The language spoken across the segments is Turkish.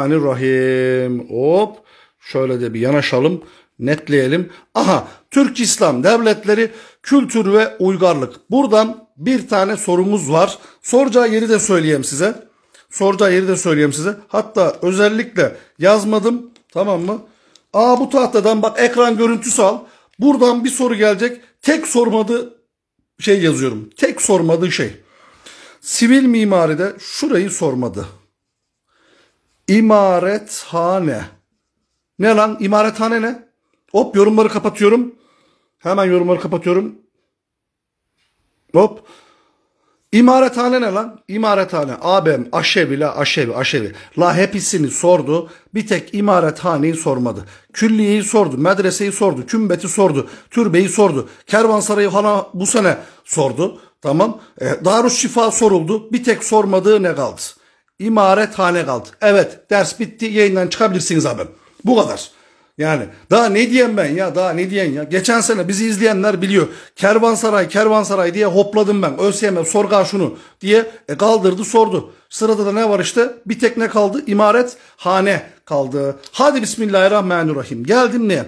Rahim. Hop. Şöyle de bir yanaşalım. Netleyelim. Aha Türk İslam devletleri kültür ve uygarlık. Buradan bir tane sorumuz var. Soracağı yeri de söyleyeyim size. Soracağı yeri de söyleyeyim size. Hatta özellikle yazmadım. Tamam mı? Aa bu tahtadan bak ekran görüntüsü al. Buradan bir soru gelecek. Tek sormadığı şey yazıyorum. Tek sormadığı şey. Sivil mimaride şurayı sormadı. İmarethane. Ne lan? İmarethane ne? Hop yorumları kapatıyorum. Hemen yorumları kapatıyorum. Hop. İmarethane ne lan? İmarethane. Abim aşevi la aşevi aşevi. La hepsini sordu. Bir tek imarethaneyi sormadı. Külliyeyi sordu. Medreseyi sordu. Kümbeti sordu. Türbeyi sordu. Kervansarayı hala bu sene sordu. Tamam. E, Darüşşifa soruldu. Bir tek sormadığı ne kaldı? İmarethane kaldı. Evet ders bitti yayından çıkabilirsiniz abim. Bu kadar. Yani daha ne diyen ben ya daha ne diyen ya. Geçen sene bizi izleyenler biliyor. Kervansaray kervansaray diye hopladım ben. ÖSYM sorga şunu diye e, kaldırdı sordu. Sırada da ne var işte bir tek ne kaldı? İmaret hane kaldı. Hadi bismillahirrahmanirrahim. Geldim ne?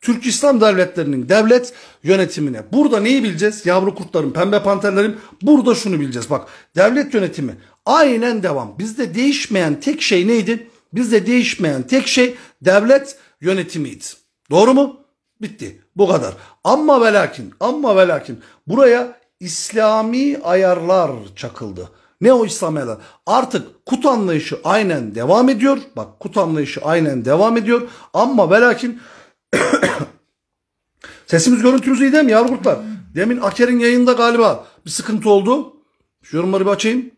Türk İslam Devletleri'nin devlet yönetimine. Burada neyi bileceğiz? Yavru kurtlarım, pembe panterlerim. Burada şunu bileceğiz. Bak devlet yönetimi Aynen devam. Bizde değişmeyen tek şey neydi? Bizde değişmeyen tek şey devlet yönetimiydi. Doğru mu? Bitti. Bu kadar. Ama ve lakin, ama ve lakin buraya İslami ayarlar çakıldı. Ne o İslami ayarlar? Artık kut anlayışı aynen devam ediyor. Bak kut anlayışı aynen devam ediyor. Ama ve lakin sesimiz görüntümüz iyi değil mi yavru kurtlar? Demin Aker'in yayında galiba bir sıkıntı oldu. Şu yorumları bir açayım.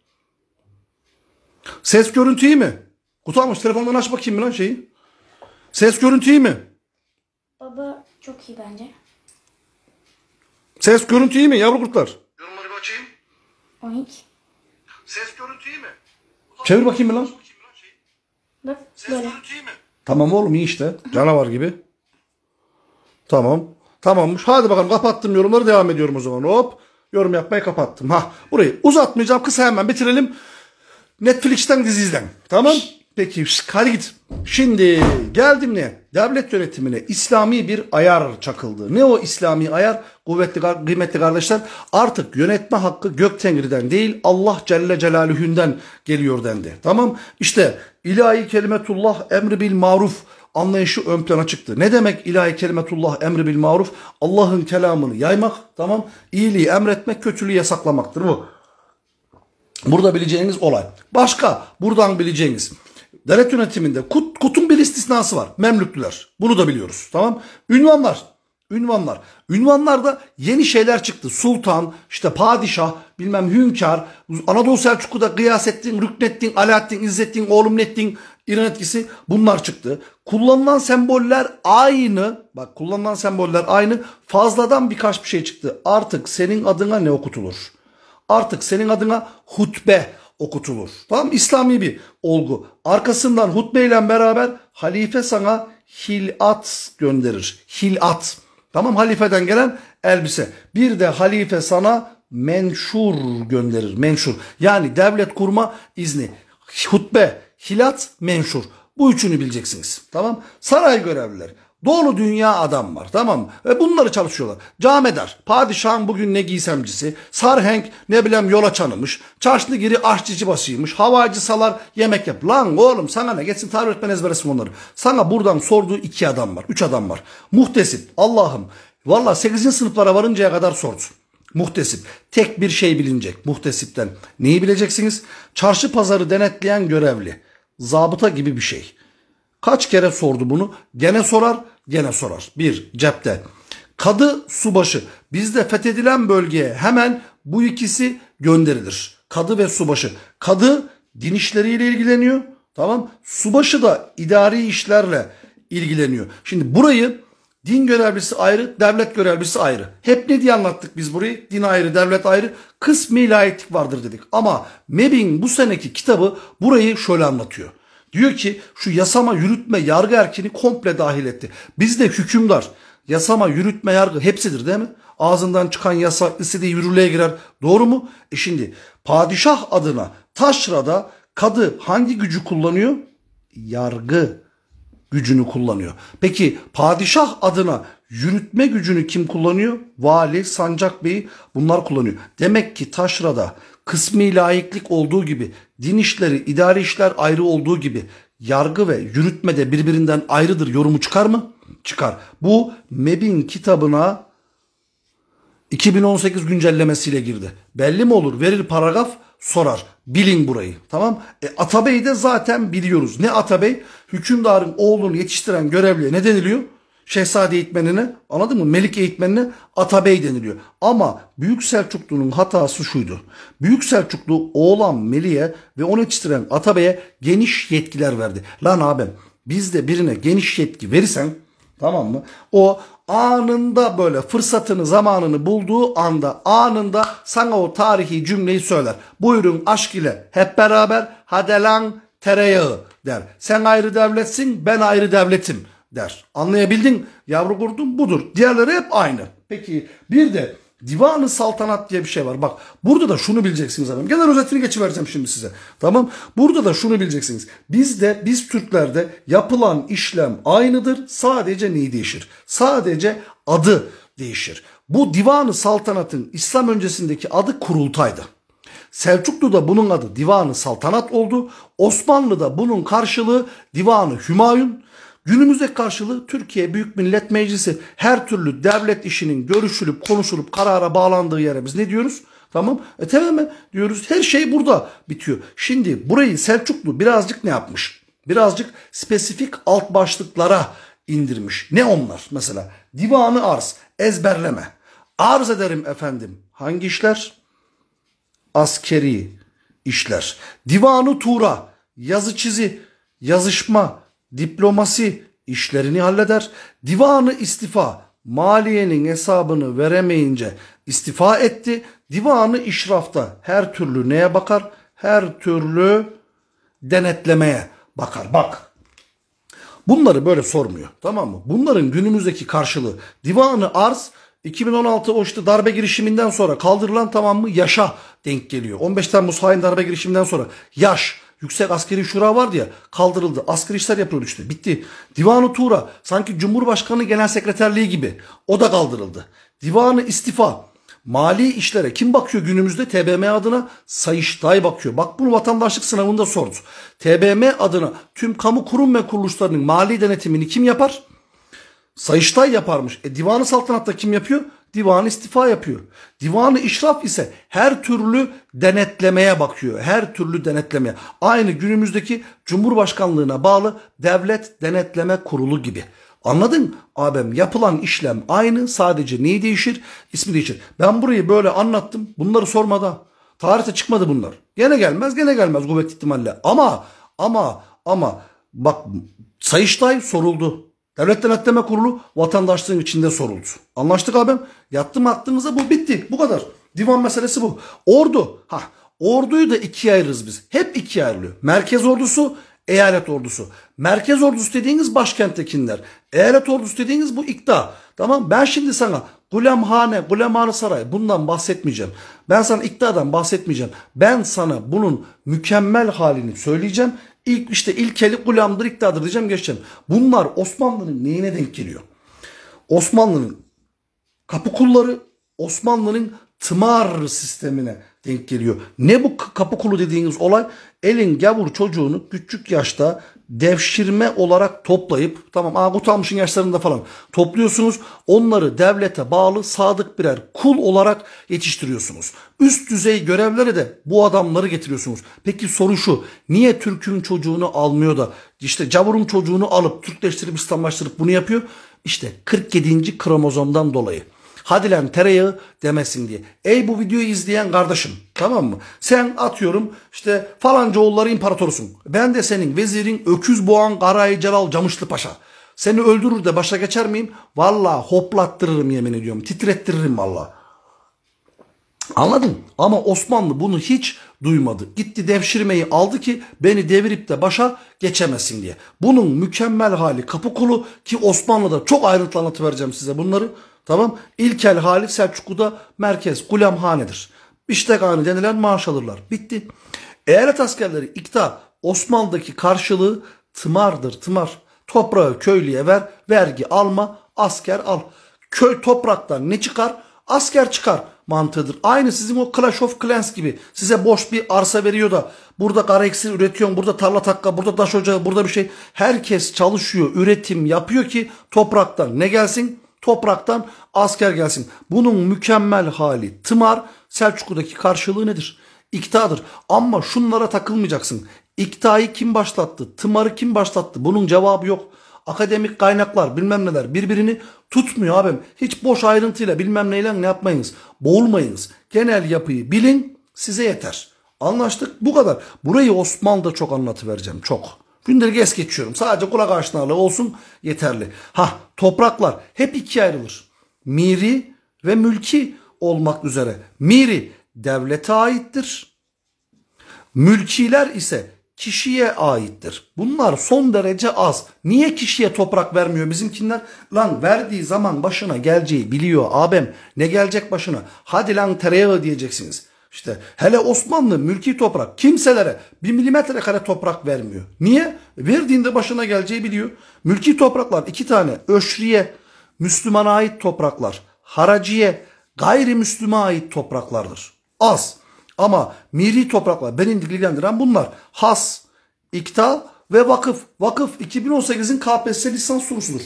Ses görüntü iyi mi? Kutu almış telefondan aç bakayım lan şeyi. Ses görüntü iyi mi? Baba çok iyi bence. Ses görüntü iyi mi yavru kurtlar? Yorumları bir açayım. 12. Ses görüntü iyi mi? Kutu Çevir bakayım mı lan? Bak Ses böyle. görüntü iyi mi? Tamam oğlum iyi işte. Canavar gibi. Tamam. Tamammış. Hadi bakalım kapattım yorumları devam ediyorum o zaman. Hop. Yorum yapmayı kapattım. Ha burayı uzatmayacağım. Kısa hemen bitirelim. Netflix'ten dizi izlen. Tamam. Peki kar git. Şimdi geldim ne? Devlet yönetimine İslami bir ayar çakıldı. Ne o İslami ayar? Kuvvetli, kıymetli kardeşler artık yönetme hakkı gök tengri'den değil Allah Celle Celaluhu'ndan geliyor dendi. Tamam işte ilahi kelimetullah emri bil maruf anlayışı ön plana çıktı. Ne demek ilahi kelimetullah emri bil maruf? Allah'ın kelamını yaymak tamam iyiliği emretmek kötülüğü yasaklamaktır bu. Burada bileceğiniz olay. Başka buradan bileceğiniz devlet yönetiminde Kut, Kut'un bir istisnası var. Memlüklüler. Bunu da biliyoruz. Tamam. Ünvanlar. Ünvanlar. Ünvanlarda yeni şeyler çıktı. Sultan, işte padişah, bilmem hünkâr, Anadolu Selçuklu'da Gıyasettin, Rüknettin, Alaaddin, İzzettin, Oğlumnettin, İran etkisi bunlar çıktı. Kullanılan semboller aynı. Bak kullanılan semboller aynı. Fazladan birkaç bir şey çıktı. Artık senin adına ne okutulur? artık senin adına hutbe okutulur. Tamam İslami bir olgu. Arkasından hutbeyle beraber halife sana hilat gönderir. Hilat. Tamam halifeden gelen elbise. Bir de halife sana menşur gönderir. Menşur. Yani devlet kurma izni. Hutbe, hilat, menşur. Bu üçünü bileceksiniz. Tamam? Saray görevliler. Doğru dünya adam var tamam mı? Ve bunları çalışıyorlar. Camedar, padişahın bugün ne giysemcisi, sarhenk ne bileyim yola çanımış, çarşlı giri aşçıcı basıymış, havacı salar yemek yap. Lan oğlum sana ne geçsin tarih öğretmen ezberesin bunları. Sana buradan sorduğu iki adam var, üç adam var. Muhtesip Allah'ım valla 8. sınıflara varıncaya kadar sordu. Muhtesip. Tek bir şey bilinecek muhtesipten. Neyi bileceksiniz? Çarşı pazarı denetleyen görevli. Zabıta gibi bir şey. Kaç kere sordu bunu? Gene sorar. Gene sorar. Bir cepte. Kadı subaşı. Bizde fethedilen bölgeye hemen bu ikisi gönderilir. Kadı ve subaşı. Kadı din işleriyle ilgileniyor. Tamam. Subaşı da idari işlerle ilgileniyor. Şimdi burayı din görevlisi ayrı, devlet görevlisi ayrı. Hep ne diye anlattık biz burayı? Din ayrı, devlet ayrı. Kısmi laiklik vardır dedik. Ama Mebin bu seneki kitabı burayı şöyle anlatıyor. Diyor ki şu yasama, yürütme, yargı erkini komple dahil etti. Biz de hükümdar, yasama, yürütme, yargı hepsidir değil mi? Ağzından çıkan yasa istediği yürürlüğe girer. Doğru mu? E şimdi padişah adına taşrada kadı hangi gücü kullanıyor? Yargı gücünü kullanıyor. Peki padişah adına yürütme gücünü kim kullanıyor? Vali, sancak beyi bunlar kullanıyor. Demek ki taşrada kısmi laiklik olduğu gibi, din işleri, idari işler ayrı olduğu gibi yargı ve yürütme de birbirinden ayrıdır yorumu çıkar mı? Çıkar. Bu MEB'in kitabına 2018 güncellemesiyle girdi. Belli mi olur? Verir paragraf sorar. Bilin burayı. Tamam? E, Atabey'i de zaten biliyoruz. Ne Atabey? Hükümdarın oğlunu yetiştiren görevliye ne deniliyor? Şehzade eğitmenine anladın mı? Melik eğitmenine Atabey deniliyor. Ama Büyük Selçuklu'nun hatası şuydu. Büyük Selçuklu oğlan Melik'e ve onu yetiştiren Atabey'e geniş yetkiler verdi. Lan abim biz de birine geniş yetki verirsen tamam mı? O anında böyle fırsatını zamanını bulduğu anda anında sana o tarihi cümleyi söyler. Buyurun aşk ile hep beraber hadelan tereyağı der. Sen ayrı devletsin ben ayrı devletim der. Anlayabildin yavru kurdum budur. Diğerleri hep aynı. Peki bir de divanı saltanat diye bir şey var. Bak burada da şunu bileceksiniz efendim. Genel özetini geçivereceğim şimdi size. Tamam. Burada da şunu bileceksiniz. Bizde biz Türklerde yapılan işlem aynıdır. Sadece neyi değişir? Sadece adı değişir. Bu divanı saltanatın İslam öncesindeki adı kurultaydı. Selçuklu'da bunun adı divanı saltanat oldu. Osmanlı'da bunun karşılığı divanı Hümayun. Günümüze karşılığı Türkiye Büyük Millet Meclisi her türlü devlet işinin görüşülüp konuşulup karara bağlandığı yere biz ne diyoruz? Tamam. E tamam diyoruz. Her şey burada bitiyor. Şimdi burayı Selçuklu birazcık ne yapmış? Birazcık spesifik alt başlıklara indirmiş. Ne onlar? Mesela divanı arz, ezberleme. Arz ederim efendim. Hangi işler? Askeri işler. Divanı tura, yazı çizi, yazışma, diplomasi işlerini halleder. Divanı istifa maliyenin hesabını veremeyince istifa etti. Divanı işrafta her türlü neye bakar? Her türlü denetlemeye bakar. Bak bunları böyle sormuyor tamam mı? Bunların günümüzdeki karşılığı divanı arz 2016 o işte darbe girişiminden sonra kaldırılan tamam mı yaşa denk geliyor. 15 Temmuz hain darbe girişiminden sonra yaş Yüksek Askeri Şura vardı ya kaldırıldı. askeri işler yapıyordu işte. Bitti. Divanı Tura sanki Cumhurbaşkanı Genel Sekreterliği gibi. O da kaldırıldı. Divanı istifa. Mali işlere kim bakıyor günümüzde? TBM adına Sayıştay bakıyor. Bak bunu vatandaşlık sınavında sordu. TBM adına tüm kamu kurum ve kuruluşlarının mali denetimini kim yapar? Sayıştay yaparmış. E divanı saltanatta kim yapıyor? divanı istifa yapıyor. Divanı işraf ise her türlü denetlemeye bakıyor. Her türlü denetlemeye. Aynı günümüzdeki Cumhurbaşkanlığına bağlı Devlet Denetleme Kurulu gibi. Anladın? Abim yapılan işlem aynı sadece neyi değişir? İsmi değişir. Ben burayı böyle anlattım. Bunları sormadan. Tarihte çıkmadı bunlar. Gene gelmez gene gelmez kuvvetli ihtimalle. Ama ama ama bak Sayıştay soruldu. Devlet Denetleme Kurulu vatandaşlığın içinde soruldu. Anlaştık abim. Yattım attığımızda bu bitti. Bu kadar. Divan meselesi bu. Ordu. Ha, orduyu da ikiye ayırırız biz. Hep ikiye ayrılıyor. Merkez ordusu, eyalet ordusu. Merkez ordusu dediğiniz başkenttekiler. Eyalet ordusu dediğiniz bu ikta. Tamam ben şimdi sana Gulemhane, Gulemhane Saray bundan bahsetmeyeceğim. Ben sana iktidardan bahsetmeyeceğim. Ben sana bunun mükemmel halini söyleyeceğim. İlk işte ilkeli gulamdır, iktidardır diyeceğim geçeceğim. Bunlar Osmanlı'nın neyine denk geliyor? Osmanlı'nın kapı kulları Osmanlı'nın tımar sistemine denk geliyor. Ne bu kapı kulu dediğiniz olay? Elin gavur çocuğunu küçük yaşta devşirme olarak toplayıp tamam Agut Almış'ın yaşlarında falan topluyorsunuz. Onları devlete bağlı sadık birer kul olarak yetiştiriyorsunuz. Üst düzey görevlere de bu adamları getiriyorsunuz. Peki soru şu niye Türk'ün çocuğunu almıyor da işte Cavur'un çocuğunu alıp Türkleştirip İslamlaştırıp bunu yapıyor? İşte 47. kromozomdan dolayı. Hadi lan tereyağı demesin diye. Ey bu videoyu izleyen kardeşim tamam mı? Sen atıyorum işte falanca oğulları imparatorusun. Ben de senin vezirin öküz boğan Karayı Celal Camışlı Paşa. Seni öldürür de başa geçer miyim? Valla hoplattırırım yemin ediyorum. Titrettiririm valla. Anladın? Ama Osmanlı bunu hiç duymadı. Gitti devşirmeyi aldı ki beni devirip de başa geçemesin diye. Bunun mükemmel hali kapı kulu ki Osmanlı'da çok ayrıntılı anlatıvereceğim size bunları. Tamam. İlkel Halit Selçuklu'da merkez Gulamhane'dir. Biştekhane denilen maaş alırlar. Bitti. Eyalet askerleri ikta Osmanlı'daki karşılığı tımardır tımar. Toprağı köylüye ver, vergi alma, asker al. Köy topraktan ne çıkar? Asker çıkar mantığıdır. Aynı sizin o Clash of Clans gibi size boş bir arsa veriyor da burada kara iksir burada tarla takka, burada taş ocağı, burada bir şey. Herkes çalışıyor, üretim yapıyor ki topraktan ne gelsin? Topraktan asker gelsin. Bunun mükemmel hali tımar. Selçuklu'daki karşılığı nedir? İktadır. Ama şunlara takılmayacaksın. İktayı kim başlattı? Tımarı kim başlattı? Bunun cevabı yok. Akademik kaynaklar bilmem neler birbirini tutmuyor abim. Hiç boş ayrıntıyla bilmem neyle ne yapmayınız. Boğulmayınız. Genel yapıyı bilin size yeter. Anlaştık bu kadar. Burayı Osmanlı'da çok anlatıvereceğim çok. Günleri es geçiyorum. Sadece kulak aşinalığı olsun yeterli. Ha topraklar hep ikiye ayrılır. Miri ve mülki olmak üzere. Miri devlete aittir. Mülkiler ise kişiye aittir. Bunlar son derece az. Niye kişiye toprak vermiyor bizimkiler? Lan verdiği zaman başına geleceği biliyor abem. Ne gelecek başına? Hadi lan tereyağı diyeceksiniz. İşte hele Osmanlı mülki toprak kimselere bir milimetre kare toprak vermiyor. Niye? Verdiğinde başına geleceği biliyor. Mülki topraklar iki tane öşriye, Müslümana ait topraklar, haraciye, gayrimüslime ait topraklardır. Az ama miri topraklar beni ilgilendiren bunlar. Has, ikta ve vakıf. Vakıf 2018'in KPSS lisans sorusudur.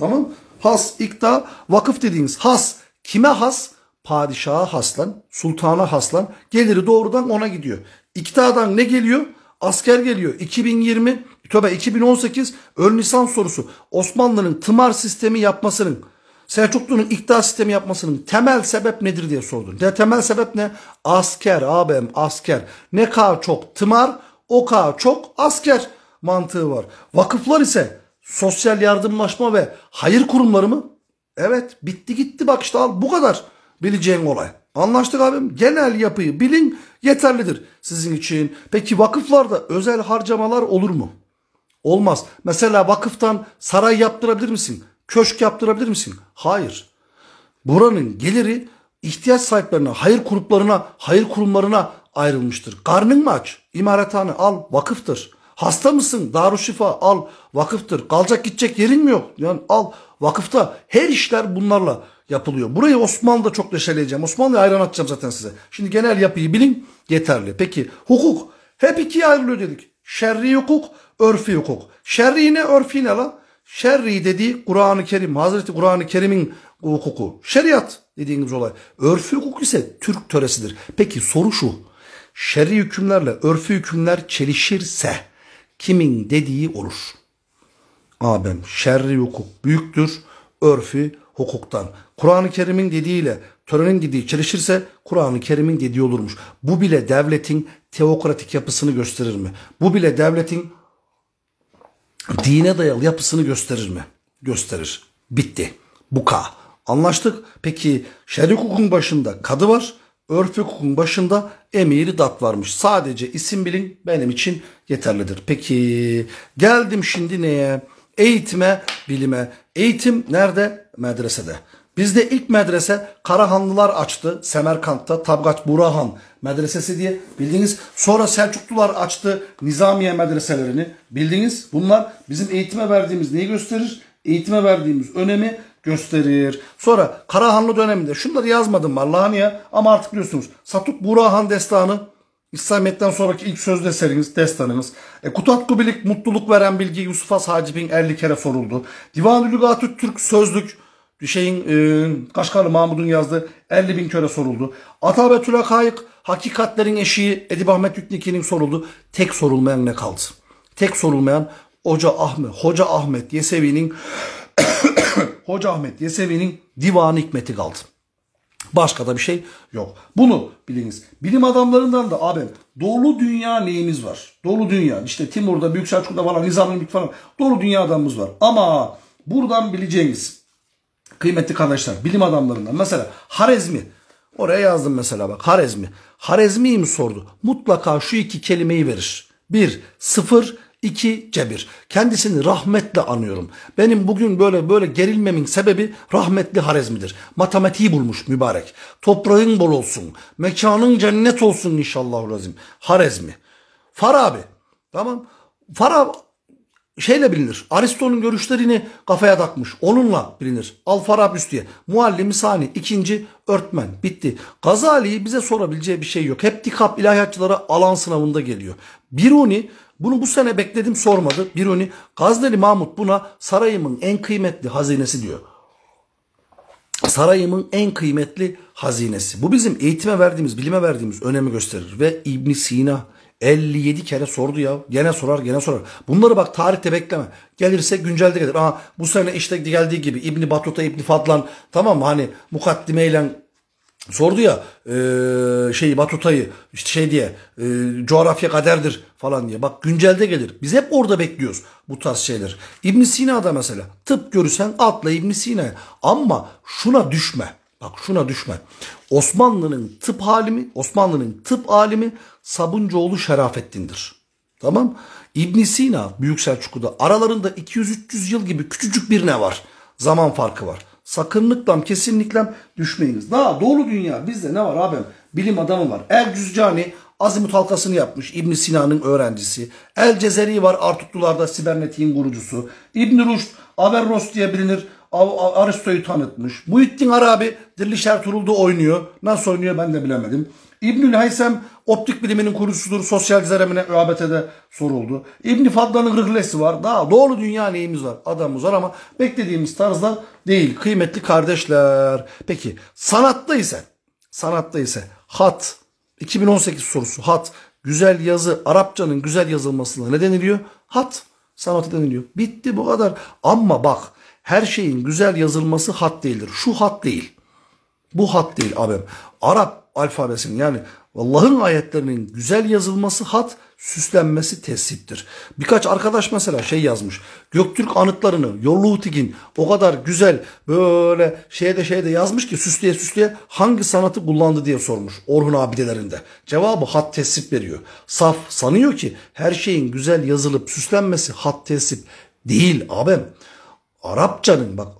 Tamam Has, ikta, vakıf dediğiniz has. Kime has? Padişaha haslan, sultana haslan. Geliri doğrudan ona gidiyor. İktidardan ne geliyor? Asker geliyor. 2020, tövbe 2018 ön lisan sorusu. Osmanlı'nın tımar sistemi yapmasının, Selçuklu'nun iktidar sistemi yapmasının temel sebep nedir diye sordun. De temel sebep ne? Asker abim asker. Ne kadar çok tımar o kadar çok asker mantığı var. Vakıflar ise sosyal yardımlaşma ve hayır kurumları mı? Evet bitti gitti bak işte al bu kadar. Bileceğin olay. Anlaştık abim. Genel yapıyı bilin yeterlidir sizin için. Peki vakıflarda özel harcamalar olur mu? Olmaz. Mesela vakıftan saray yaptırabilir misin? Köşk yaptırabilir misin? Hayır. Buranın geliri ihtiyaç sahiplerine, hayır gruplarına, hayır kurumlarına ayrılmıştır. Karnın mı aç? İmarathane al, vakıftır. Hasta mısın? Darüşşifa al, vakıftır. Kalacak gidecek yerin mi yok? Yani al, vakıfta her işler bunlarla yapılıyor. Burayı Osmanlı'da çok deşeleyeceğim. Osmanlı'ya ayran atacağım zaten size. Şimdi genel yapıyı bilin yeterli. Peki hukuk hep ikiye ayrılıyor dedik. Şerri hukuk, örfi hukuk. Şerri ne, örfi ne lan? Şerri dediği Kur'an-ı Kerim, Hazreti Kur'an-ı Kerim'in hukuku. Şeriat dediğimiz olay. Örfi hukuk ise Türk töresidir. Peki soru şu. Şerri hükümlerle örfi hükümler çelişirse kimin dediği olur? Abim şerri hukuk büyüktür, örfi hukuktan. Kur'an-ı Kerim'in dediğiyle törenin gidiği çelişirse Kur'an-ı Kerim'in dediği olurmuş. Bu bile devletin teokratik yapısını gösterir mi? Bu bile devletin dine dayalı yapısını gösterir mi? Gösterir. Bitti. Bu K. Anlaştık. Peki şer'i hukukun başında kadı var. Örf hukukun başında emiri dat varmış. Sadece isim bilin benim için yeterlidir. Peki geldim şimdi neye? Eğitime, bilime. Eğitim nerede? medresede. Bizde ilk medrese Karahanlılar açtı Semerkant'ta Tabgat Burahan medresesi diye bildiğiniz. Sonra Selçuklular açtı Nizamiye medreselerini bildiğiniz. Bunlar bizim eğitime verdiğimiz neyi gösterir? Eğitime verdiğimiz önemi gösterir. Sonra Karahanlı döneminde şunları yazmadım vallahi ya ama artık biliyorsunuz Satuk Burahan destanı İslamiyet'ten sonraki ilk söz eseriniz, destanınız. E, Kutat Kubilik mutluluk veren bilgi Yusuf As Hacib'in 50 kere soruldu. Divan-ı Lügatü Türk sözlük Düşeyin e, Kaşgarlı Mahmud'un yazdığı 50 bin köre soruldu. Atabetül Hakayık hakikatlerin eşiği Edip Ahmet Yükniki'nin soruldu. Tek sorulmayan ne kaldı? Tek sorulmayan Hoca Ahmet, Hoca Ahmet Yesevi'nin Hoca Ahmet Yesevi'nin divan hikmeti kaldı. Başka da bir şey yok. Bunu biliniz. Bilim adamlarından da abi dolu dünya neyimiz var? Dolu dünya. İşte Timur'da, Büyük Selçuk'ta falan, Nizam'ın falan. Dolu dünya adamımız var. Ama buradan bileceğiniz Kıymetli kardeşler bilim adamlarından mesela Harezmi oraya yazdım mesela bak Harezmi. Harezmi'yi mi sordu? Mutlaka şu iki kelimeyi verir. Bir, sıfır, iki, cebir. Kendisini rahmetle anıyorum. Benim bugün böyle böyle gerilmemin sebebi rahmetli Harezmi'dir. Matematiği bulmuş mübarek. Toprağın bol olsun. Mekanın cennet olsun inşallah Razim. Harezmi. Farabi. Tamam. Farabi şeyle bilinir. Aristo'nun görüşlerini kafaya takmış. Onunla bilinir. Alfarab diye. Muallimi Sani ikinci örtmen. Bitti. Gazali'yi bize sorabileceği bir şey yok. Hep dikap ilahiyatçılara alan sınavında geliyor. Biruni bunu bu sene bekledim sormadı. Biruni Gazneli Mahmut buna sarayımın en kıymetli hazinesi diyor. Sarayımın en kıymetli hazinesi. Bu bizim eğitime verdiğimiz, bilime verdiğimiz önemi gösterir. Ve ibn Sina 57 kere sordu ya. Gene sorar gene sorar. Bunları bak tarihte bekleme. Gelirse güncelde gelir. Aa, bu sene işte geldiği gibi İbni Battuta İbni Fadlan tamam mı hani ile sordu ya e, şeyi Batuta'yı işte şey diye e, coğrafya kaderdir falan diye. Bak güncelde gelir. Biz hep orada bekliyoruz bu tarz şeyler. ibn Sina'da mesela tıp görürsen atla ibn Sina'ya. Ama şuna düşme. Bak şuna düşme. Osmanlı'nın tıp halimi, Osmanlı'nın tıp alimi Sabuncuoğlu Şerafettin'dir. Tamam? İbn Sina Büyük Selçuklu'da aralarında 200-300 yıl gibi küçücük bir ne var? Zaman farkı var. Sakınlıklam kesinlikle düşmeyiniz. Daha doğru dünya bizde ne var abim? Bilim adamı var. El Cüzcani Azimut halkasını yapmış İbn Sina'nın öğrencisi. El Cezeri var Artuklularda sibernetiğin kurucusu. İbn-i Rüşd diye bilinir. Aristo'yu tanıtmış. Muhittin Arabi Diriliş Ertuğrul'da oynuyor. Nasıl oynuyor ben de bilemedim. İbnül Haysem optik biliminin kurucusudur. Sosyal ceremine ÖABT'de soruldu. İbni Fadlan'ın rıhlesi var. Daha doğru dünya neyimiz var? Adamımız var ama beklediğimiz tarzda değil. Kıymetli kardeşler. Peki sanatlı ise sanatlı ise hat 2018 sorusu hat güzel yazı Arapçanın güzel yazılmasına ne deniliyor? Hat sanatı deniliyor. Bitti bu kadar. Ama bak her şeyin güzel yazılması hat değildir. Şu hat değil. Bu hat değil abim. Arap alfabesinin yani Allah'ın ayetlerinin güzel yazılması hat, süslenmesi tesittir. Birkaç arkadaş mesela şey yazmış. Göktürk anıtlarını Yolluğutig'in o kadar güzel böyle şeyde şeyde yazmış ki süsleye süsleye hangi sanatı kullandı diye sormuş Orhun abidelerinde. Cevabı hat tesip veriyor. Saf sanıyor ki her şeyin güzel yazılıp süslenmesi hat tesip değil abim. Arapçanın bak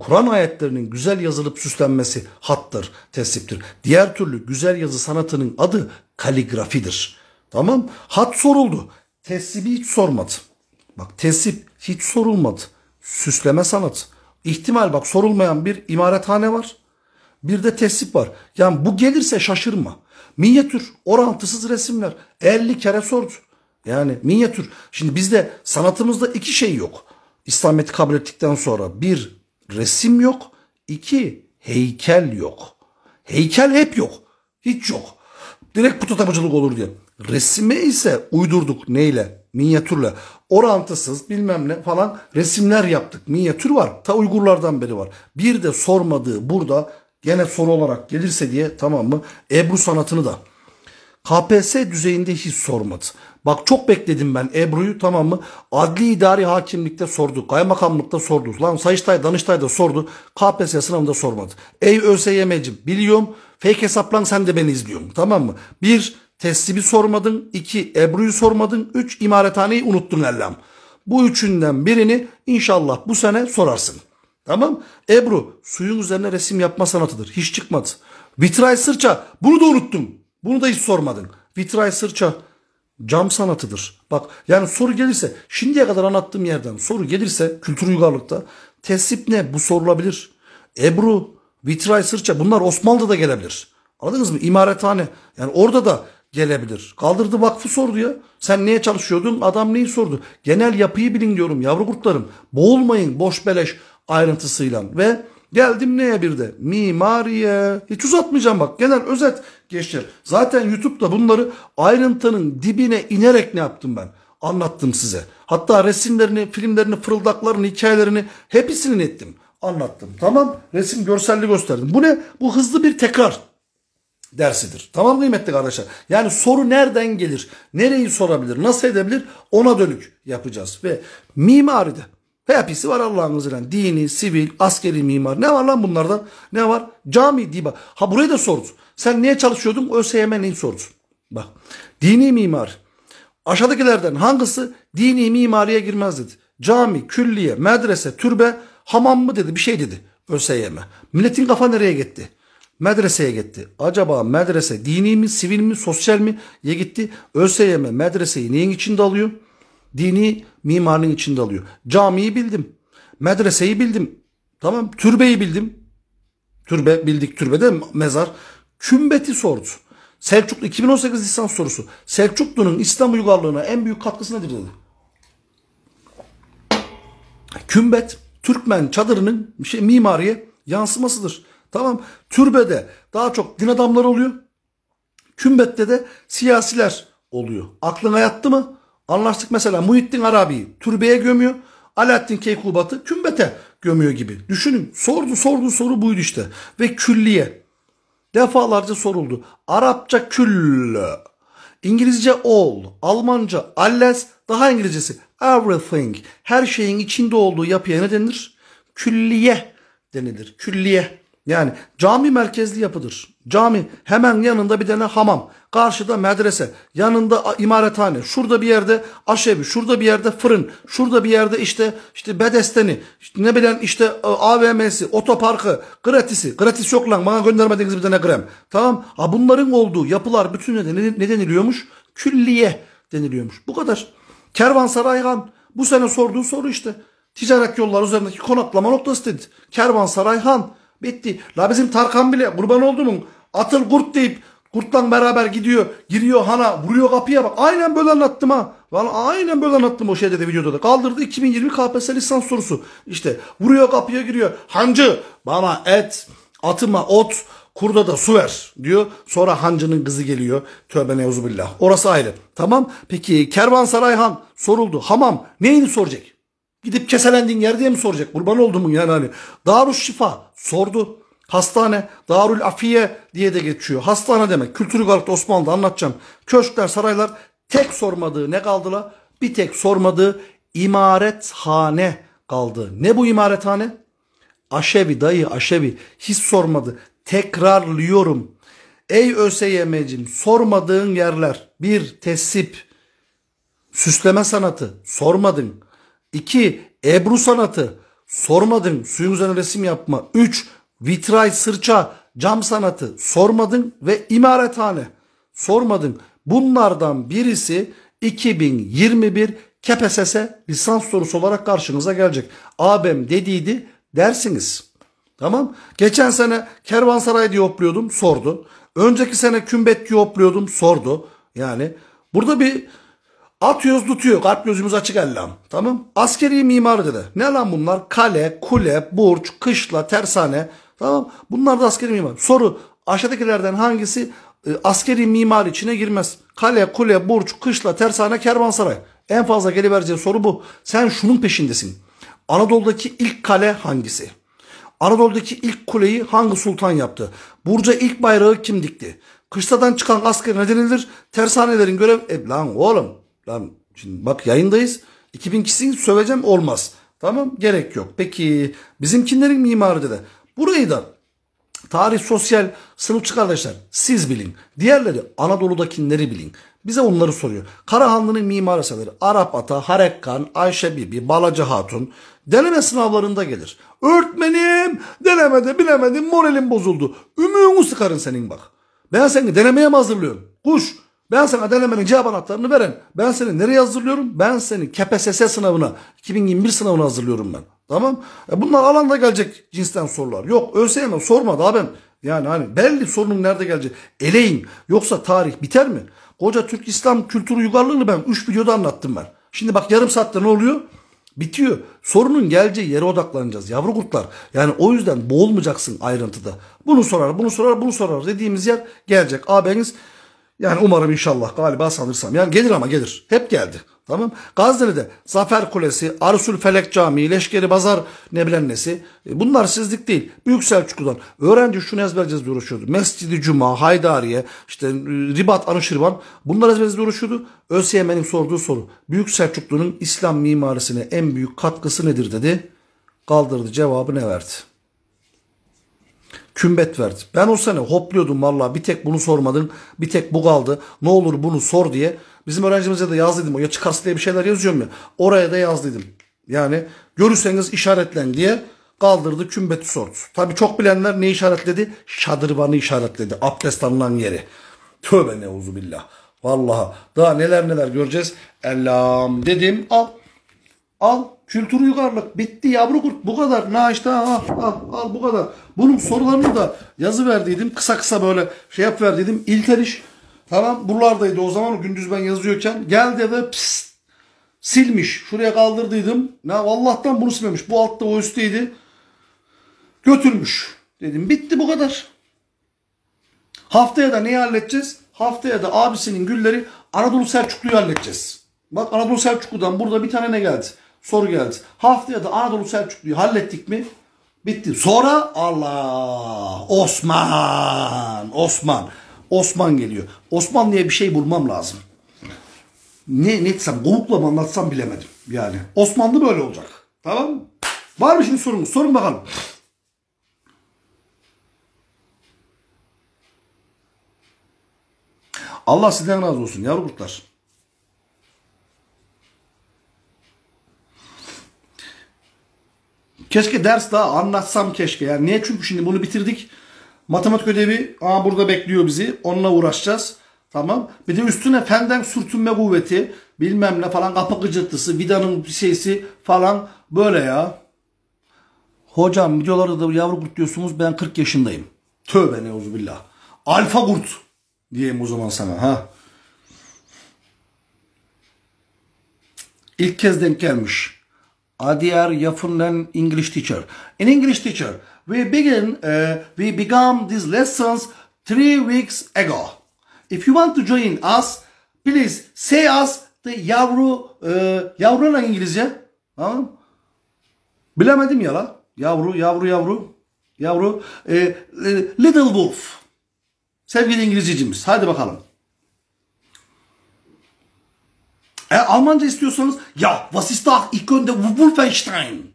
Kur'an ayetlerinin güzel yazılıp süslenmesi hattır, tesiptir. Diğer türlü güzel yazı sanatının adı kaligrafidir. Tamam hat soruldu. Tesibi hiç sormadı. Bak tesip hiç sorulmadı. Süsleme sanat. İhtimal bak sorulmayan bir imarethane var. Bir de tesip var. Yani bu gelirse şaşırma. Minyatür orantısız resimler 50 kere sordu. Yani minyatür. Şimdi bizde sanatımızda iki şey yok. İslamiyet'i kabul ettikten sonra bir resim yok, iki heykel yok. Heykel hep yok. Hiç yok. Direkt puta tapıcılık olur diye. Resime ise uydurduk neyle? Minyatürle. Orantısız bilmem ne falan resimler yaptık. Minyatür var. Ta Uygurlardan beri var. Bir de sormadığı burada gene soru olarak gelirse diye tamam mı? Ebru sanatını da KPS düzeyinde hiç sormadı. Bak çok bekledim ben Ebru'yu tamam mı? Adli idari hakimlikte sordu. Kaymakamlıkta sordu. Lan Sayıştay da sordu. KPSS sınavında sormadı. Ey ÖSYM'cim biliyorum fake hesaplan sen de beni izliyorsun tamam mı? Bir teslibi sormadın. iki Ebru'yu sormadın. Üç imarethaneyi unuttun ellam. Bu üçünden birini inşallah bu sene sorarsın. Tamam Ebru suyun üzerine resim yapma sanatıdır. Hiç çıkmadı. Vitray sırça bunu da unuttum. Bunu da hiç sormadın. Vitray sırça cam sanatıdır. Bak yani soru gelirse şimdiye kadar anlattığım yerden soru gelirse kültür uygarlıkta tesip ne bu sorulabilir. Ebru, vitray sırça bunlar Osmanlı'da da gelebilir. Anladınız mı? İmarethane yani orada da gelebilir. Kaldırdı vakfı sordu ya. Sen neye çalışıyordun? Adam neyi sordu? Genel yapıyı bilin diyorum yavru kurtlarım. Boğulmayın boş beleş ayrıntısıyla ve Geldim neye bir de? Mimariye. Hiç uzatmayacağım bak. Genel özet geçer. Zaten YouTube'da bunları ayrıntının dibine inerek ne yaptım ben? Anlattım size. Hatta resimlerini, filmlerini, fırıldaklarını, hikayelerini hepsini nettim. Anlattım. Tamam. Resim görselliği gösterdim. Bu ne? Bu hızlı bir tekrar dersidir. Tamam kıymetli kardeşler. Yani soru nereden gelir? Nereyi sorabilir? Nasıl edebilir? Ona dönük yapacağız. Ve mimaride Hepsi var Allah'ın izniyle. Dini, sivil, askeri mimar. Ne var lan bunlarda? Ne var? Cami, diba. Ha burayı da sordu. Sen niye çalışıyordun? ÖSYM neyi sordu? Bak. Dini mimar. Aşağıdakilerden hangisi dini mimariye girmez dedi. Cami, külliye, medrese, türbe, hamam mı dedi bir şey dedi. ÖSYM. Milletin kafa nereye gitti? Medreseye gitti. Acaba medrese dini mi, sivil mi, sosyal mi? Ye gitti. ÖSYM medreseyi neyin içinde alıyor? dini mimarının içinde alıyor. Camiyi bildim. Medreseyi bildim. Tamam türbeyi bildim. Türbe bildik türbede mezar. Kümbeti sordu. Selçuklu 2018 lisans sorusu. Selçuklu'nun İslam uygarlığına en büyük katkısı nedir dedi. Kümbet Türkmen çadırının şey, mimariye yansımasıdır. Tamam türbede daha çok din adamları oluyor. Kümbette de siyasiler oluyor. Aklına yattı mı? Anlaştık mesela Muhittin Arabi'yi türbeye gömüyor. Alaaddin Keykubat'ı kümbete gömüyor gibi. Düşünün sordu sordu soru buydu işte. Ve külliye defalarca soruldu. Arapça küll, İngilizce all, Almanca alles, daha İngilizcesi everything. Her şeyin içinde olduğu yapıya ne denir? Külliye denilir. Külliye. Yani cami merkezli yapıdır. Cami hemen yanında bir tane hamam. Karşıda medrese. Yanında imarethane. Şurada bir yerde aşevi. Şurada bir yerde fırın. Şurada bir yerde işte işte bedesteni. Işte ne bilen işte e, AVM'si, otoparkı, gratisi. Gratis yok lan bana göndermediğiniz bir tane krem. Tamam. Ha bunların olduğu yapılar bütün nedeni ne deniliyormuş? Külliye deniliyormuş. Bu kadar. Kervansarayhan bu sene sorduğu soru işte. Ticaret yolları üzerindeki konaklama noktası dedi. Kervansarayhan. Bitti. La bizim Tarkan bile kurban oldu mu? atıl kurt deyip kurtla beraber gidiyor. Giriyor hana vuruyor kapıya bak. Aynen böyle anlattım ha. Vallahi aynen böyle anlattım o şeyde de videoda da. Kaldırdı 2020 KPSS lisans sorusu. İşte vuruyor kapıya giriyor. Hancı bana et atıma ot kurda da su ver diyor. Sonra hancının kızı geliyor. Tövbe neuzubillah. Orası ayrı. Tamam. Peki Kervansarayhan soruldu. Hamam neyini soracak? Gidip keselendiğin yer diye mi soracak? Kurban oldum yani hani. Darus Şifa sordu. Hastane, Darül Afiye diye de geçiyor. Hastane demek. Kültürü Galip'te Osmanlı'da anlatacağım. Köşkler, saraylar tek sormadığı ne kaldı la? Bir tek sormadığı imarethane kaldı. Ne bu imarethane? Aşevi dayı aşevi. Hiç sormadı. Tekrarlıyorum. Ey ÖSYM'cim sormadığın yerler. Bir tesip. Süsleme sanatı. Sormadın. 2. Ebru sanatı. Sormadın suyun üzerine resim yapma. 3. Vitray sırça cam sanatı. Sormadın ve imarethane. Sormadın. Bunlardan birisi 2021 KPSS lisans sorusu olarak karşınıza gelecek. Abem dediydi dersiniz. Tamam. Geçen sene Kervansaray diye hopluyordum sordu. Önceki sene Kümbet diye hopluyordum sordu. Yani burada bir Atıyoruz tutuyor. Kalp gözümüz açık ellam. Tamam. Askeri mimar dedi. Ne lan bunlar? Kale, kule, burç, kışla, tersane. Tamam. Bunlar da askeri mimar. Soru. Aşağıdakilerden hangisi e, askeri mimar içine girmez? Kale, kule, burç, kışla, tersane, kervansaray. En fazla gelivereceği soru bu. Sen şunun peşindesin. Anadolu'daki ilk kale hangisi? Anadolu'daki ilk kuleyi hangi sultan yaptı? Burca ilk bayrağı kim dikti? Kışladan çıkan asker ne denilir? Tersanelerin görev... E lan oğlum Lan şimdi bak yayındayız. 2000 kişiyi söveceğim olmaz. Tamam gerek yok. Peki bizimkinlerin mimarı da burayı da tarih sosyal sınıfçı arkadaşlar siz bilin. Diğerleri Anadolu'dakileri bilin. Bize onları soruyor. Karahanlı'nın mimarı sayılır. Arap Ata, Harekkan, Ayşe Bibi, Balacı Hatun deneme sınavlarında gelir. Öğretmenim denemede bilemedim moralim bozuldu. Ümüğünü sıkarın senin bak. Ben seni denemeye mi hazırlıyorum? Kuş ben sana denemenin cevap anahtarını veren. Ben seni nereye hazırlıyorum? Ben seni KPSS sınavına, 2021 sınavına hazırlıyorum ben. Tamam. E bunlar alanda gelecek cinsten sorular. Yok ÖSYM sorma daha Yani hani belli sorunun nerede gelecek. Eleyin. Yoksa tarih biter mi? Koca Türk İslam kültürü yugarlığını ben 3 videoda anlattım ben. Şimdi bak yarım saatte ne oluyor? Bitiyor. Sorunun geleceği yere odaklanacağız yavru kurtlar. Yani o yüzden boğulmayacaksın ayrıntıda. Bunu sorar, bunu sorar, bunu sorar dediğimiz yer gelecek. Abiniz yani umarım inşallah galiba sanırsam. Yani gelir ama gelir. Hep geldi. Tamam. Gazze'de Zafer Kulesi, Arsul Felek Camii, Leşkeri Bazar Neblennesi e, bunlar sizlik değil. Büyük Selçuklu'dan öğrenci şunu ezberleyeceğiz diye uğraşıyordu. Mescidi Cuma, Haydariye, işte e, Ribat, Anışirvan bunlar ezberleyeceğiz diye uğraşıyordu. ÖSYM'nin sorduğu soru. Büyük Selçuklu'nun İslam mimarisine en büyük katkısı nedir dedi. Kaldırdı cevabı ne verdi? kümbet verdi. Ben o sene hopluyordum valla bir tek bunu sormadın bir tek bu kaldı ne olur bunu sor diye. Bizim öğrencimize de yaz dedim ya çıkarsa diye bir şeyler yazıyorum ya oraya da yaz dedim. Yani görürseniz işaretlen diye kaldırdı kümbeti sordu. Tabi çok bilenler ne işaretledi? Şadırvanı işaretledi abdest alınan yeri. Tövbe neuzubillah. Vallahi daha neler neler göreceğiz. Ellam dedim al. Al kültür yukarılık bitti yavru kurt bu kadar işte al al al bu kadar. Bunun sorularını da yazı verdiydim kısa kısa böyle şey yap verdiydim İlker iş tamam buralardaydı o zaman gündüz ben yazıyorken geldi ve psst, silmiş şuraya kaldırdıydım. Ne Allah'tan bunu silmemiş bu altta o üstteydi götürmüş dedim bitti bu kadar. Haftaya da neyi halledeceğiz? Haftaya da abisinin gülleri Anadolu Selçuklu'yu halledeceğiz. Bak Anadolu Selçuklu'dan burada bir tane ne geldi? soru geldi. Haftaya da Anadolu Selçuklu'yu hallettik mi? Bitti. Sonra Allah Osman Osman Osman geliyor. Osman diye bir şey bulmam lazım. Ne netsem, desem kovukla mı anlatsam bilemedim yani. Osmanlı böyle olacak. Tamam mı? Var mı şimdi sorumuz? Sorun bakalım. Allah sizden razı olsun yavru kurtlar. Keşke ders daha anlatsam keşke. Yani niye? Çünkü şimdi bunu bitirdik. Matematik ödevi aa burada bekliyor bizi. Onunla uğraşacağız. Tamam. Bir de üstüne fenden sürtünme kuvveti bilmem ne falan kapak gıcırtısı vidanın bir şeysi falan böyle ya. Hocam videolarda da yavru kurt diyorsunuz ben 40 yaşındayım. Tövbe neuzubillah. Alfa kurt diyeyim o zaman sana ha. İlk kez denk gelmiş. Adiyar Yafunen English teacher. An English teacher. We begin, uh, we began these lessons three weeks ago. If you want to join us, please say us the yavru, uh, yavru ne İngilizce? Tamam Bilemedim ya la. Yavru, yavru, yavru. Yavru. E, Little Wolf. Sevgili İngilizcimiz. Hadi bakalım. E Almanca istiyorsanız ya was ist da ich könnte Wolfenstein.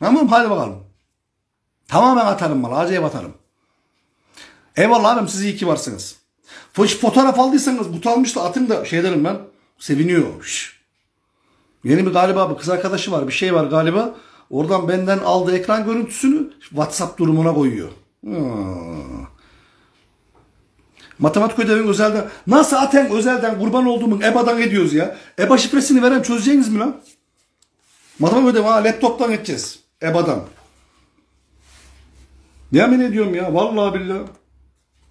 Tamam hadi bakalım. Tamamen atarım malı. Acayip atarım. Eyvallah abim siz iyi ki varsınız. Fotoğraf aldıysanız but almıştı, atın da şey derim ben. Seviniyor. Yeni bir galiba bir kız arkadaşı var. Bir şey var galiba. Oradan benden aldığı ekran görüntüsünü WhatsApp durumuna koyuyor. Hmm. Matematik ödevin özelden. Nasıl aten özelden kurban olduğumun EBA'dan ediyoruz ya. EBA şifresini veren çözeceğiniz mi lan? Matematik ödevi ha laptoptan edeceğiz. EBA'dan. Ne Yemin ediyorum ya. Vallahi billahi.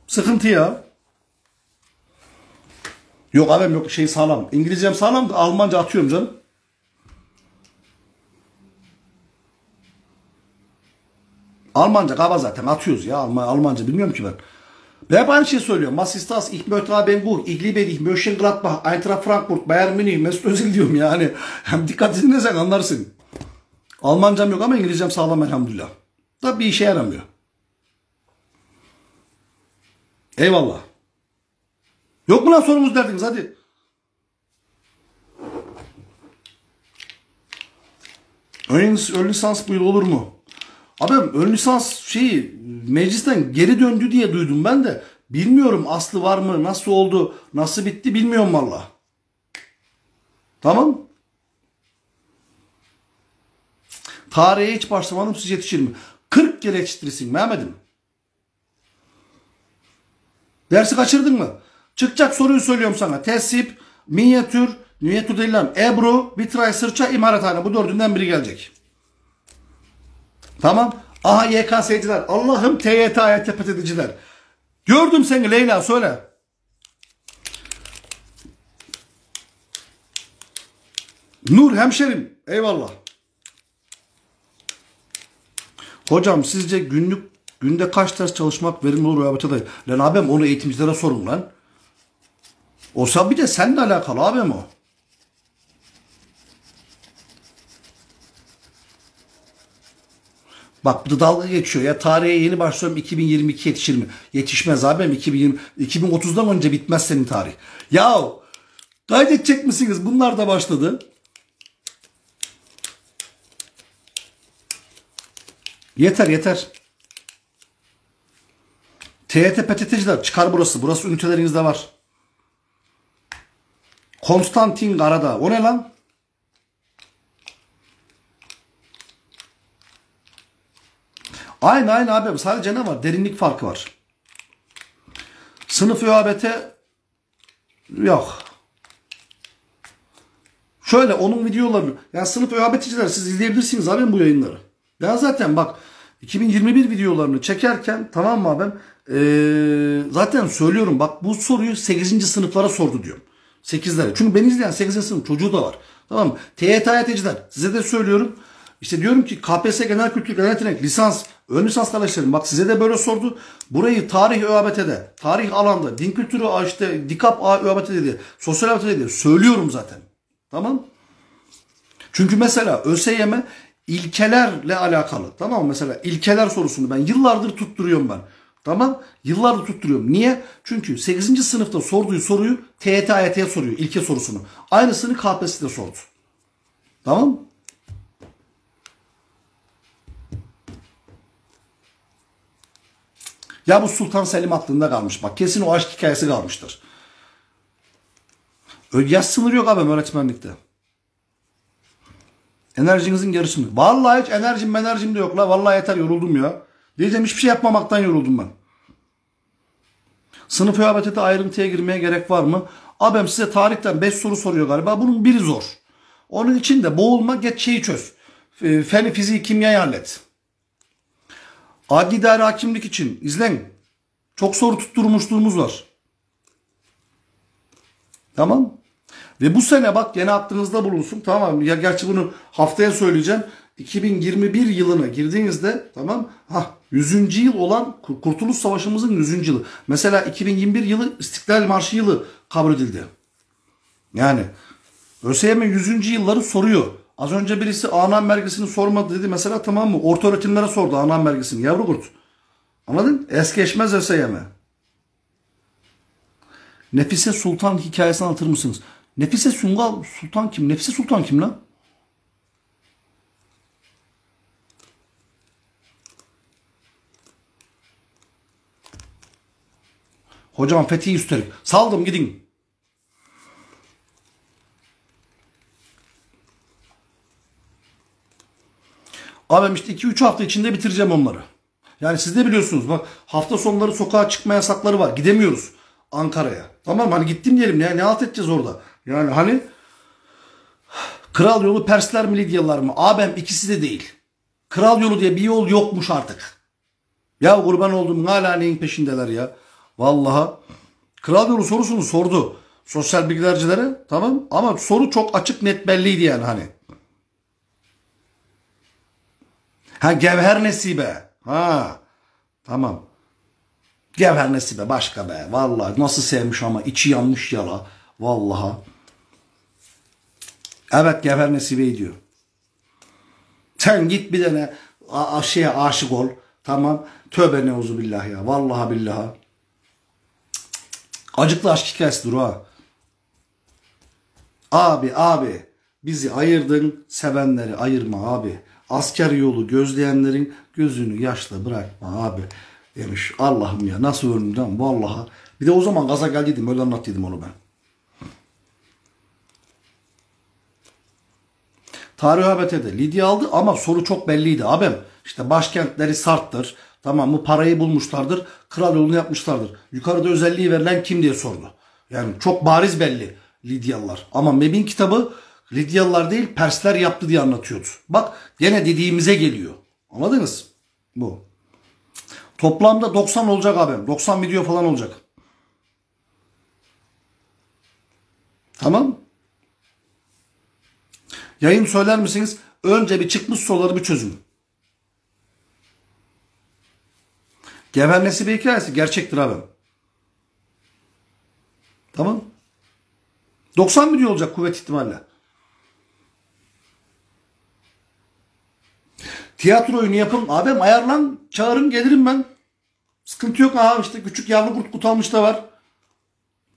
Sıkıntı ya. Yok abim yok şey sağlam. İngilizcem sağlam da Almanca atıyorum canım. Almanca kaba zaten atıyoruz ya. Almanca bilmiyorum ki ben. Ve hep aynı şey söylüyor. Masistas, Ich möchte Bengur, Ich liebe dich, Eintracht Frankfurt, Bayern Münih, Mesut Özil diyorum yani. Hem dikkat edinirsen anlarsın. Almancam yok ama İngilizcem sağlam elhamdülillah. Da bir işe yaramıyor. Eyvallah. Yok mu lan sorumuz derdiniz hadi. Ön lisans bu yıl olur mu? Abi ön lisans şeyi meclisten geri döndü diye duydum ben de. Bilmiyorum aslı var mı, nasıl oldu, nasıl bitti bilmiyorum valla. Tamam. Tarihe hiç başlamadım siz yetişir mi? 40 kere yetiştirirsin Mehmet'im. Dersi kaçırdın mı? Çıkacak soruyu söylüyorum sana. Tesip, minyatür, minyatür değil lan. Ebru, vitray, sırça, imarathane. Bu dördünden biri gelecek. Tamam. Aha YKS'ciler. Allah'ım TYT hayat tepat Gördüm seni Leyla söyle. Nur hemşerim. Eyvallah. Hocam sizce günlük günde kaç ders çalışmak verimli olur Rehabilite Lan abim onu eğitimcilere sorun lan. Olsa bir de seninle alakalı abim o. Bak bu da dalga geçiyor ya tarihe yeni başlıyorum 2022 yetişir mi? Yetişmez abim 2020, 2030'dan önce bitmez senin tarih. Yahu kaydedecek misiniz? Bunlar da başladı. Yeter yeter. TYT PTT'ciler çıkar burası. Burası ünitelerinizde var. Konstantin Garada. O ne lan? Aynı aynı abi. Sadece ne var? Derinlik farkı var. Sınıf ÖABT yok. Şöyle onun videolarını yani sınıf ÖABT'ciler siz izleyebilirsiniz abim bu yayınları. Ya zaten bak 2021 videolarını çekerken tamam mı abim ee, zaten söylüyorum bak bu soruyu 8. sınıflara sordu diyorum. 8'lere. Çünkü beni izleyen 8. sınıf çocuğu da var. Tamam mı? TYT size de söylüyorum. İşte diyorum ki KPSS Genel Kültür Genel Yetenek lisans, ön lisans kardeşlerim bak size de böyle sordu. Burayı tarih ÖABT'de, tarih alanda, din kültürü işte dikap A ÖABT'de diye, sosyal ÖABT'de diye söylüyorum zaten. Tamam Çünkü mesela ÖSYM ilkelerle alakalı. Tamam mı? Mesela ilkeler sorusunu ben yıllardır tutturuyorum ben. Tamam. Yıllardır tutturuyorum. Niye? Çünkü 8. sınıfta sorduğu soruyu TYT, AYT soruyor. ilke sorusunu. Aynısını KPSS'de sordu. Tamam Ya bu Sultan Selim aklında kalmış bak. Kesin o aşk hikayesi kalmıştır. Yaş sınırı yok abi öğretmenlikte. Enerjinizin yarısını. Vallahi hiç enerjim enerjim de yok la. Vallahi yeter yoruldum ya. Diyeceğim hiçbir şey yapmamaktan yoruldum ben. Sınıf öğretmeni ayrıntıya girmeye gerek var mı? Abem size tarihten 5 soru soruyor galiba. Bunun biri zor. Onun için de boğulma geç şeyi çöz. Fen, fiziği, kimyayı hallet. Adli idare hakimlik için izlen. Çok soru tutturmuşluğumuz var. Tamam. Ve bu sene bak gene aklınızda bulunsun. Tamam ya gerçi bunu haftaya söyleyeceğim. 2021 yılına girdiğinizde tamam ha 100. yıl olan Kurtuluş Savaşımızın 100. yılı. Mesela 2021 yılı İstiklal Marşı yılı kabul edildi. Yani ÖSYM 100. yılları soruyor. Az önce birisi anam vergisini sormadı dedi. Mesela tamam mı? Orta öğretimlere sordu anam vergisini. Yavru kurt. Anladın? Es geçmez ÖSYM. Nefise Sultan hikayesini anlatır mısınız? Nefise Sungal Sultan kim? Nefise Sultan kim lan? Hocam fethi üstelik. Saldım gidin. Abim işte 2-3 hafta içinde bitireceğim onları. Yani siz de biliyorsunuz bak hafta sonları sokağa çıkma yasakları var. Gidemiyoruz Ankara'ya. Tamam hani gittim diyelim ya ne alt edeceğiz orada. Yani hani Kral yolu Persler mi Lidyalılar mı? Abim ikisi de değil. Kral yolu diye bir yol yokmuş artık. Ya kurban oldum hala neyin peşindeler ya. Vallaha Kral yolu sorusunu sordu. Sosyal bilgilercilere tamam ama soru çok açık net belliydi yani hani. Ha gevher nesibe. Ha tamam. Gevher nesibe başka be. Vallahi nasıl sevmiş ama içi yanmış yala. Vallaha. Evet gevher nesibe diyor. Sen git bir tane şeye aşık ol. Tamam. Tövbe neuzu billah ya. Vallaha billaha. Acıklı aşk dur ha. Abi abi bizi ayırdın sevenleri ayırma abi asker yolu gözleyenlerin gözünü yaşla bırakma abi demiş. Allah'ım ya nasıl öldüm lan vallahi. Bir de o zaman gaza geldiydim öyle anlattıydım onu ben. Tarih de Lidya aldı ama soru çok belliydi abim. İşte başkentleri Sart'tır. Tamam mı? Parayı bulmuşlardır. Kral yolunu yapmışlardır. Yukarıda özelliği verilen kim diye sordu. Yani çok bariz belli Lidyalılar. Ama Meb'in kitabı Lidyalılar değil Persler yaptı diye anlatıyordu. Bak gene dediğimize geliyor. Anladınız? Bu. Toplamda 90 olacak abim. 90 video falan olacak. Tamam. Yayın söyler misiniz? Önce bir çıkmış soruları bir çözün. Gevernesi bir hikayesi gerçektir abi. Tamam. 90 video olacak kuvvet ihtimalle. Tiyatroyunu yapın. Abim ayarlan çağırın gelirim ben. Sıkıntı yok aha işte küçük yavru kurt kutalmış da var.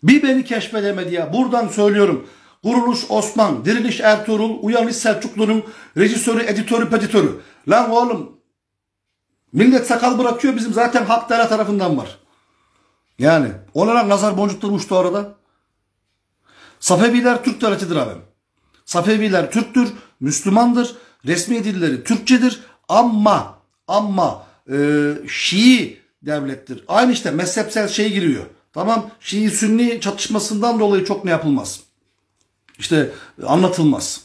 Bir beni keşfedemedi ya. Buradan söylüyorum. Kuruluş Osman, Diriliş Ertuğrul, Uyanış Selçuklu'nun rejisörü, editörü, peditörü. Lan oğlum millet sakal bırakıyor bizim zaten Hak Teala tarafından var. Yani onlara nazar boncukları uçtu arada. Safeviler Türk devletidir abi. Safeviler Türktür, Müslümandır, resmi dilleri Türkçedir ama ama e, Şii devlettir. Aynı işte mezhepsel şey giriyor. Tamam Şii Sünni çatışmasından dolayı çok ne yapılmaz. İşte e, anlatılmaz.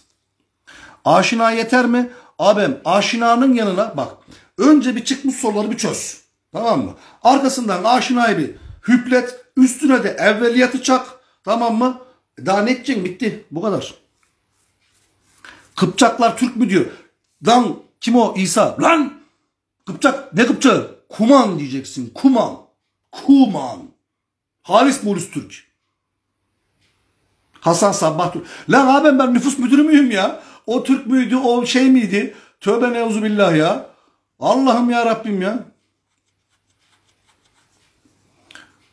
Aşina yeter mi? abem? aşinanın yanına bak. Önce bir çıkmış soruları bir çöz. Tamam mı? Arkasından aşinayı bir hüplet. Üstüne de evveliyatı çak. Tamam mı? E, daha ne Bitti. Bu kadar. Kıpçaklar Türk mü diyor. Lan kim o? İsa. Lan! Kıpçak. Ne kıpçak? Kuman diyeceksin. Kuman. Kuman. Halis Boris Türk. Hasan Sabbah Türk. Lan abi ben nüfus müdürü müyüm ya? O Türk müydü? O şey miydi? Tövbe neuzubillah ya. Allah'ım ya Rabbim ya.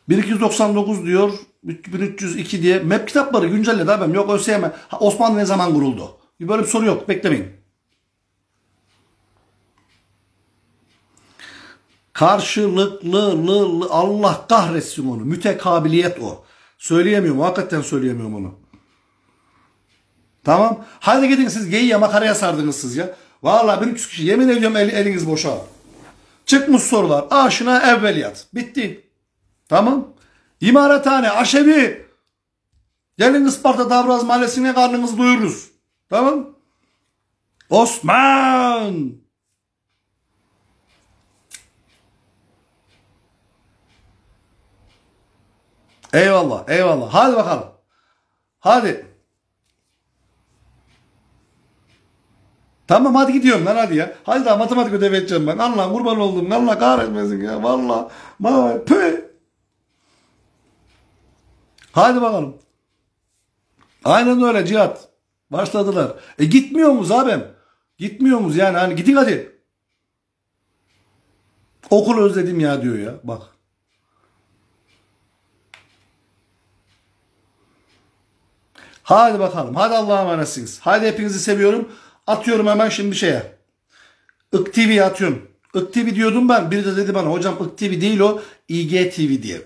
1299 diyor. 1302 diye. Map kitapları güncelledi abim. Yok ÖSYM. Osmanlı ne zaman kuruldu? Böyle bir soru yok. Beklemeyin. Karşılıklı lı, lı, Allah kahretsin onu. Mütekabiliyet o. Söyleyemiyorum. Hakikaten söyleyemiyorum onu. Tamam. Hadi gidin siz geyiğe makaraya sardınız siz ya. Valla bir üç kişi yemin ediyorum el, eliniz boşa. Çıkmış sorular. aşına evveliyat. Bitti. Tamam. İmarathane, aşevi. Gelin Isparta Davraz Mahallesi'ne karnınızı doyururuz. Tamam. Osman. Eyvallah, eyvallah. Hadi bakalım. Hadi. Tamam hadi gidiyorum lan hadi ya. Hadi daha matematik ödevi edeceğim ben. Allah kurban oldum. Allah kahretmesin ya. Valla. Püh. Hadi bakalım. Aynen öyle Cihat. Başladılar. E gitmiyor muz abim? Gitmiyor muz yani? Hani gidin hadi. Okul özledim ya diyor ya. Bak. Hadi bakalım. Hadi Allah'a emanetsiniz. Hadi hepinizi seviyorum. Atıyorum hemen şimdi şeye. IkTV'ye atıyorum. IkTV diyordum ben. Biri de dedi bana hocam IkTV değil o IGTV diye.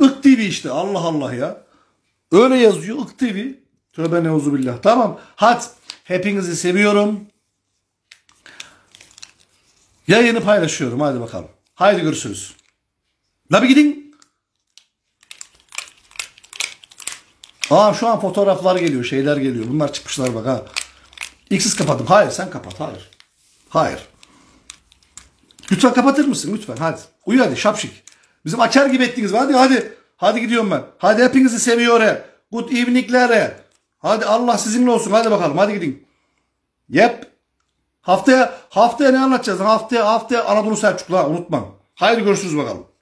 IkTV işte Allah Allah ya. Öyle yazıyor IkTV. Tövbe neuzubillah. Tamam. Hadi. Hepinizi seviyorum. Yayını paylaşıyorum. Hadi bakalım. Haydi görüşürüz. La bir gidin. Aa şu an fotoğraflar geliyor, şeyler geliyor. Bunlar çıkmışlar bak ha. X'siz kapattım. Hayır sen kapat. Hayır. Hayır. Lütfen kapatır mısın? Lütfen hadi. Uyu hadi şapşik. Bizim açar gibi ettiniz. Hadi hadi. Hadi gidiyorum ben. Hadi hepinizi seviyorum. Good eveninglere. Hadi Allah sizinle olsun. Hadi bakalım. Hadi gidin. Yep. Haftaya haftaya ne anlatacağız? Haftaya haftaya Anadolu Selçuklu ha unutma. Haydi görüşürüz bakalım.